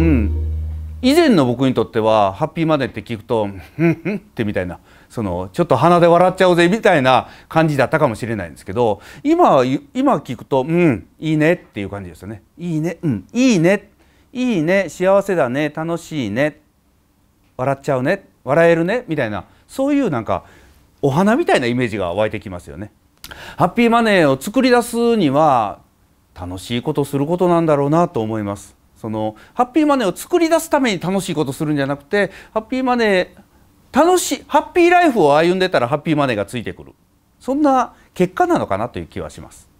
分以前の僕にとってはハッピーマネーって聞くと「ふんふん」ってみたいなそのちょっと鼻で笑っちゃおうぜみたいな感じだったかもしれないんですけど今今聞くと「うんいいね」っていう感じですよね。いいね、うん、いいね、いいね、幸せだね、楽しいね、笑っちゃうね、笑えるねみたいなそういうなんかお花みたいなイメージが湧いてきますよね。ハッピーマネーを作り出すには楽しいことすることなんだろうなと思います。そのハッピーマネーを作り出すために楽しいことするんじゃなくてハッピーマネー楽しいハッピーライフを歩んでたらハッピーマネーがついてくるそんな結果なのかなという気はします。